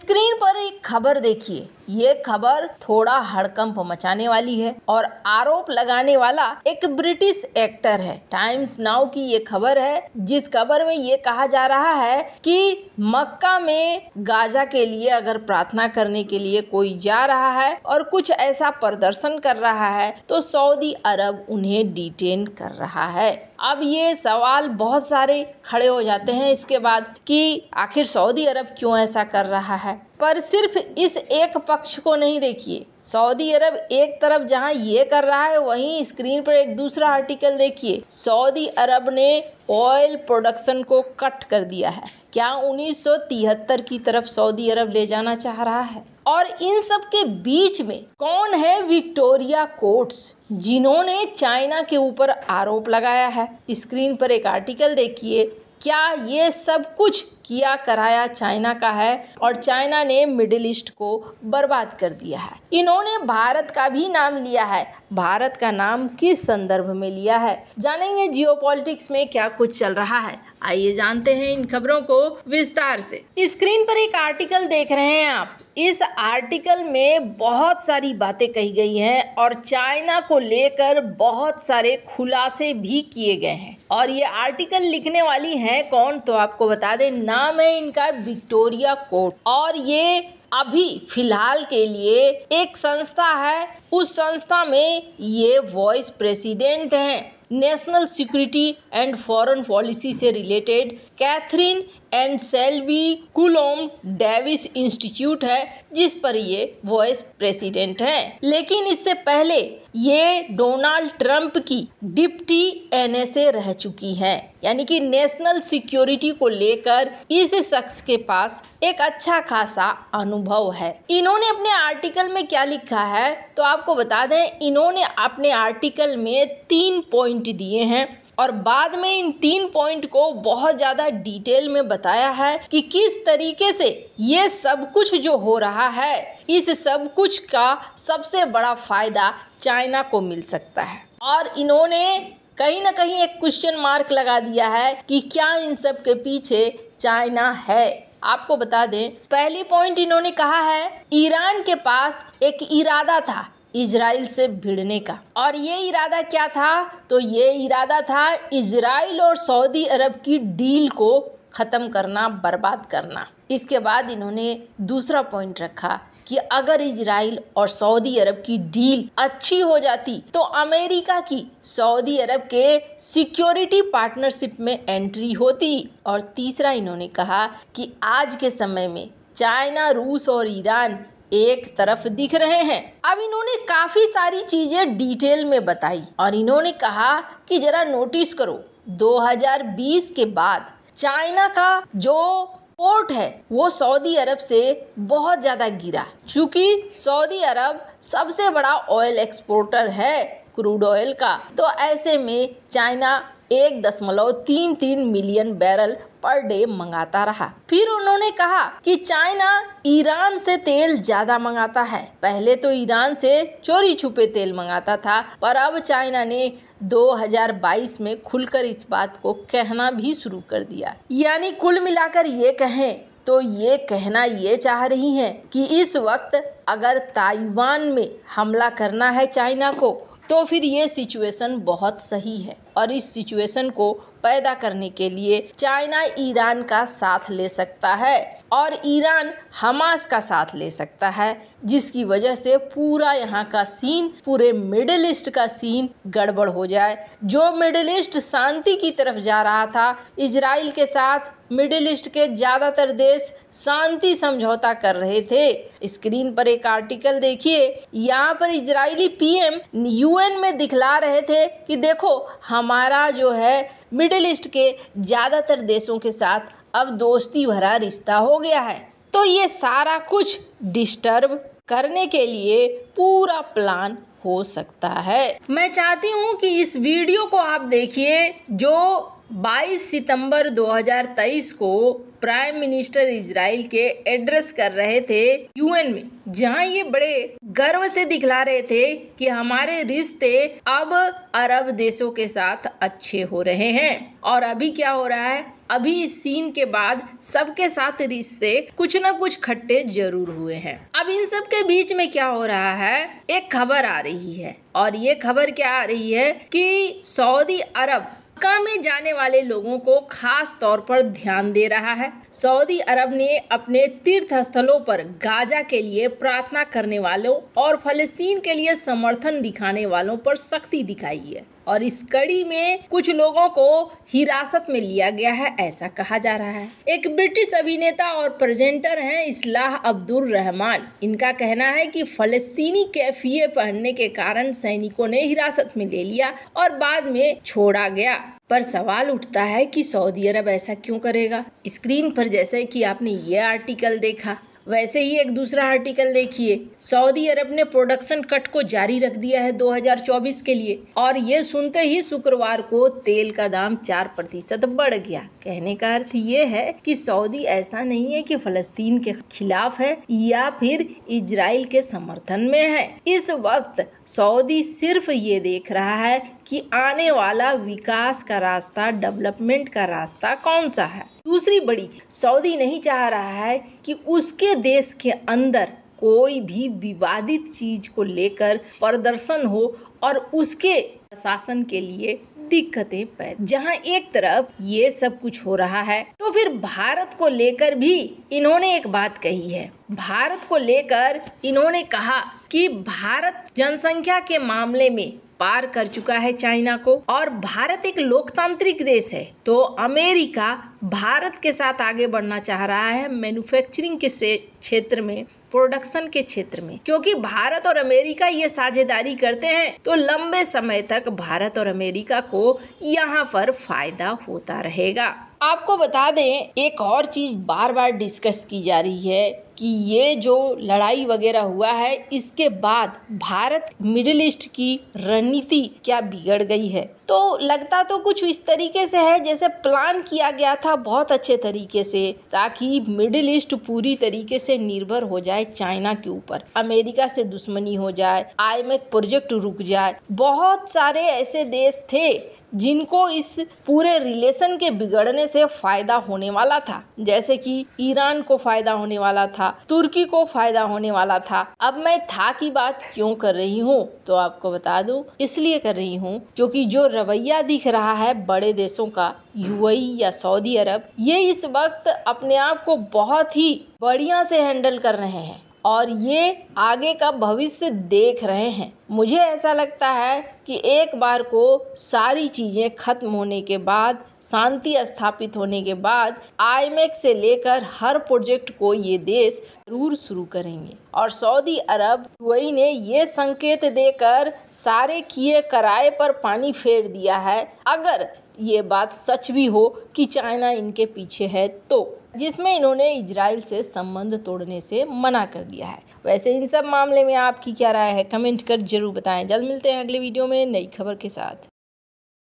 screen पर एक खबर देखिए ये खबर थोड़ा हड़कंप मचाने वाली है और आरोप लगाने वाला एक ब्रिटिश एक्टर है टाइम्स नाउ की ये खबर है जिस खबर में ये कहा जा रहा है कि मक्का में गाजा के लिए अगर प्रार्थना करने के लिए कोई जा रहा है और कुछ ऐसा प्रदर्शन कर रहा है तो सऊदी अरब उन्हें डिटेन कर रहा है अब ये सवाल बहुत सारे खड़े हो जाते हैं इसके बाद कि आखिर सऊदी अरब क्यों ऐसा कर रहा है पर सिर्फ इस एक पक्ष को नहीं देखिए सऊदी अरब एक तरफ जहां ये कर रहा है वहीं स्क्रीन पर एक दूसरा आर्टिकल देखिए सऊदी अरब ने ऑयल प्रोडक्शन को कट कर दिया है क्या 1973 की तरफ सऊदी अरब ले जाना चाह रहा है और इन सब के बीच में कौन है विक्टोरिया कोट्स जिन्होंने चाइना के ऊपर आरोप लगाया है स्क्रीन पर एक आर्टिकल देखिए क्या ये सब कुछ किया कराया चाइना का है और चाइना ने मिडिल ईस्ट को बर्बाद कर दिया है इन्होंने भारत का भी नाम लिया है भारत का नाम किस संदर्भ में लिया है जानेंगे जियोपॉलिटिक्स में क्या कुछ चल रहा है आइए जानते हैं इन खबरों को विस्तार से स्क्रीन पर एक आर्टिकल देख रहे हैं आप इस आर्टिकल में बहुत सारी बातें कही गई हैं और चाइना को लेकर बहुत सारे खुलासे भी किए गए हैं और ये आर्टिकल लिखने वाली हैं कौन तो आपको बता दें नाम है इनका विक्टोरिया कोर्ट और ये अभी फिलहाल के लिए एक संस्था है उस संस्था में ये वॉइस प्रेसिडेंट हैं national security and foreign policy से related Kathryn and Shelby Cullom Davis Institute है जिस पर ये वाइस प्रेसिडेंट हैं लेकिन इससे पहले ये डोनाल्ड ट्रंप की डिप्टी एनएसए रह चुकी है यानी कि नेशनल सिक्योरिटी को लेकर इस शख्स के पास एक अच्छा खासा अनुभव है इन्होंने अपने आर्टिकल में क्या लिखा है तो आपको बता दें इन्होंने अपने आर्टिकल में तीन पॉइंट दिए हैं और बाद में इन तीन पॉइंट को बहुत ज़्यादा डिटेल में बताया है कि किस तरीके से ये सब कुछ जो हो रहा है इस सब कुछ का सबसे बड़ा फ़ायदा चाइना को मिल सकता है और इन्होंने कहीं ना कहीं एक क्वेश्चन मार्क लगा दिया है कि क्या इन सब के पीछे चाइना है आपको बता दें पहली पॉइंट इन्होंने कहा है ईरान के पास एक इरादा था इजराइल से भिड़ने का और ये इरादा क्या था तो ये इरादा था इजराइल और सऊदी अरब की डील को ख़त्म करना बर्बाद करना इसके बाद इन्होंने दूसरा पॉइंट रखा कि अगर इजराइल और सऊदी अरब की डील अच्छी हो जाती तो अमेरिका की सऊदी अरब के सिक्योरिटी पार्टनरशिप में एंट्री होती और तीसरा इन्होंने कहा कि आज के समय में चाइना रूस और ईरान एक तरफ दिख रहे हैं अब इन्होंने काफी सारी चीजें डिटेल में बताई और इन्होंने कहा कि जरा नोटिस करो 2020 के बाद चाइना का जो पोर्ट है वो सऊदी अरब से बहुत ज़्यादा गिरा चूंकि सऊदी अरब सबसे बड़ा ऑयल एक्सपोर्टर है क्रूड ऑयल का तो ऐसे में चाइना एक दशमलव तीन तीन मिलियन बैरल पर डे मंगाता रहा फिर उन्होंने कहा कि चाइना ईरान से तेल ज्यादा मंगाता है पहले तो ईरान से चोरी छुपे तेल मंगाता था पर अब चाइना ने 2022 में खुलकर इस बात को कहना भी शुरू कर दिया यानी कुल मिलाकर ये कहें तो ये कहना ये चाह रही हैं कि इस वक्त अगर ताइवान में हमला करना है चाइना को तो फिर ये सिचुएशन बहुत सही है और इस सिचुएशन को पैदा करने के लिए चाइना ईरान का साथ ले सकता है और ईरान हमास का साथ ले सकता है जिसकी वजह से पूरा यहाँ का सीन पूरे मिडिल ईस्ट का सीन गड़बड़ हो जाए जो मिडिल ईस्ट शांति की तरफ जा रहा था इसराइल के साथ मिडिल ईस्ट के ज़्यादातर देश शांति समझौता कर रहे थे स्क्रीन पर एक आर्टिकल देखिए यहाँ पर इजरायली पीएम यूएन में दिखला रहे थे कि देखो हमारा जो है मिडिल ईस्ट के ज़्यादातर देशों के साथ अब दोस्ती भरा रिश्ता हो गया है तो ये सारा कुछ डिस्टर्ब करने के लिए पूरा प्लान हो सकता है मैं चाहती हूँ कि इस वीडियो को आप देखिए जो 22 सितंबर 2023 को प्राइम मिनिस्टर इसराइल के एड्रेस कर रहे थे यूएन में जहां ये बड़े गर्व से दिखला रहे थे कि हमारे रिश्ते अब अरब देशों के साथ अच्छे हो रहे हैं और अभी क्या हो रहा है अभी इस सीन के बाद सबके साथ रिश्ते कुछ न कुछ खट्टे जरूर हुए हैं अब इन सब के बीच में क्या हो रहा है एक खबर आ रही है और ये खबर क्या आ रही है कि सऊदी अरब मक्का में जाने वाले लोगों को खास तौर पर ध्यान दे रहा है सऊदी अरब ने अपने तीर्थ स्थलों पर गाजा के लिए प्रार्थना करने वालों और फलस्तीन के लिए समर्थन दिखाने वालों पर सख्ती दिखाई है और इस कड़ी में कुछ लोगों को हिरासत में लिया गया है ऐसा कहा जा रहा है एक ब्रिटिश अभिनेता और प्रेजेंटर हैं इसलाह अब्दुल रहमान इनका कहना है कि फलस्तीनी कैफिये पहनने के कारण सैनिकों ने हिरासत में ले लिया और बाद में छोड़ा गया पर सवाल उठता है कि सऊदी अरब ऐसा क्यों करेगा स्क्रीन पर जैसे कि आपने ये आर्टिकल देखा वैसे ही एक दूसरा आर्टिकल देखिए सऊदी अरब ने प्रोडक्शन कट को जारी रख दिया है 2024 के लिए और ये सुनते ही शुक्रवार को तेल का दाम चार प्रतिशत बढ़ गया कहने का अर्थ ये है कि सऊदी ऐसा नहीं है कि फलस्तीन के खिलाफ है या फिर इजराइल के समर्थन में है इस वक्त सऊदी सिर्फ ये देख रहा है कि आने वाला विकास का रास्ता डेवलपमेंट का रास्ता कौन सा है दूसरी बड़ी चीज सऊदी नहीं चाह रहा है कि उसके देश के अंदर कोई भी विवादित चीज को लेकर प्रदर्शन हो और उसके शासन के लिए दिक्कतें पैदा जहाँ एक तरफ ये सब कुछ हो रहा है तो फिर भारत को लेकर भी इन्होंने एक बात कही है भारत को लेकर इन्होंने कहा कि भारत जनसंख्या के मामले में पार कर चुका है चाइना को और भारत एक लोकतांत्रिक देश है तो अमेरिका भारत के साथ आगे बढ़ना चाह रहा है मैन्युफैक्चरिंग के क्षेत्र में प्रोडक्शन के क्षेत्र में क्योंकि भारत और अमेरिका ये साझेदारी करते हैं तो लंबे समय तक भारत और अमेरिका को यहाँ पर फायदा होता रहेगा आपको बता दें एक और चीज़ बार बार डिस्कस की जा रही है कि ये जो लड़ाई वगैरह हुआ है इसके बाद भारत मिडिल ईस्ट की रणनीति क्या बिगड़ गई है तो लगता तो कुछ इस तरीके से है जैसे प्लान किया गया था बहुत अच्छे तरीके से ताकि मिडिल ईस्ट पूरी तरीके से निर्भर हो जाए चाइना के ऊपर अमेरिका से दुश्मनी हो जाए आई प्रोजेक्ट e रुक जाए बहुत सारे ऐसे देश थे जिनको इस पूरे रिलेशन के बिगड़ने से फ़ायदा होने वाला था जैसे कि ईरान को फ़ायदा होने वाला था तुर्की को फ़ायदा होने वाला था अब मैं था की बात क्यों कर रही हूँ तो आपको बता दूँ इसलिए कर रही हूँ क्योंकि जो रवैया दिख रहा है बड़े देशों का यूएई या सऊदी अरब ये इस वक्त अपने आप को बहुत ही बढ़िया से हैंडल कर रहे हैं और ये आगे का भविष्य देख रहे हैं मुझे ऐसा लगता है कि एक बार को सारी चीज़ें खत्म होने के बाद शांति स्थापित होने के बाद आई से लेकर हर प्रोजेक्ट को ये देश जरूर शुरू करेंगे और सऊदी अरब दुबई ने ये संकेत देकर सारे किए कराए पर पानी फेर दिया है अगर ये बात सच भी हो कि चाइना इनके पीछे है तो जिसमें इन्होंने इजराइल से संबंध तोड़ने से मना कर दिया है वैसे इन सब मामले में आपकी क्या राय है कमेंट कर जरूर बताएं जल्द मिलते हैं अगले वीडियो में नई खबर के साथ